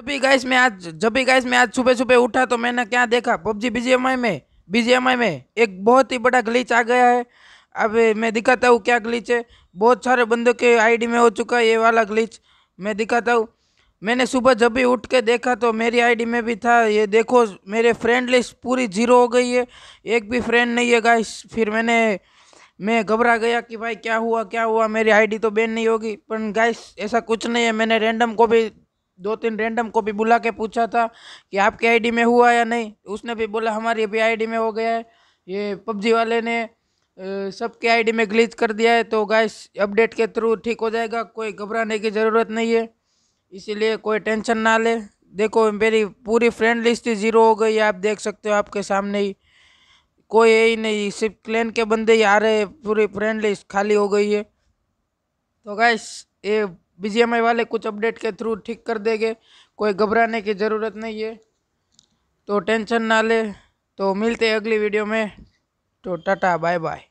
जब भी गाइस मैं आज जब भी गाइस मैं आज सुबह सुबह उठा तो मैंने क्या देखा पबजी बीजीएमआई में बीजीएमआई में एक बहुत ही बड़ा ग्लीच आ गया है अब मैं दिखाता हूँ क्या ग्लीच है बहुत सारे बंदों के आईडी में हो चुका है ये वाला ग्लीच मैं दिखाता हूँ मैंने सुबह जब भी उठ के देखा तो मेरी आईडी में भी था ये देखो मेरे फ्रेंड लिस्ट पूरी जीरो हो गई है एक भी फ्रेंड नहीं है गाइस फिर मैंने मैं घबरा गया कि भाई क्या हुआ क्या हुआ मेरी आईडी तो बैन नहीं होगी पर गाइस ऐसा कुछ नहीं है मैंने रेंडम को भी दो तीन रैंडम को भी बुला के पूछा था कि आपके आईडी में हुआ या नहीं उसने भी बोला हमारी भी आईडी में हो गया है ये पबजी वाले ने सबके आईडी में ग्लिच कर दिया है तो गैस अपडेट के थ्रू ठीक हो जाएगा कोई घबराने की ज़रूरत नहीं है इसीलिए कोई टेंशन ना ले देखो मेरी पूरी फ्रेंड लिस्ट ही ज़ीरो हो गई आप देख सकते हो आपके सामने ही कोई है ही नहीं सिर्फ क्लैन के बंदे ही आ रहे पूरी फ्रेंड लिस्ट खाली हो गई है तो गैस ये बीजीएमआई वाले कुछ अपडेट के थ्रू ठीक कर देंगे कोई घबराने की ज़रूरत नहीं है तो टेंशन ना ले तो मिलते हैं अगली वीडियो में तो टाटा बाय बाय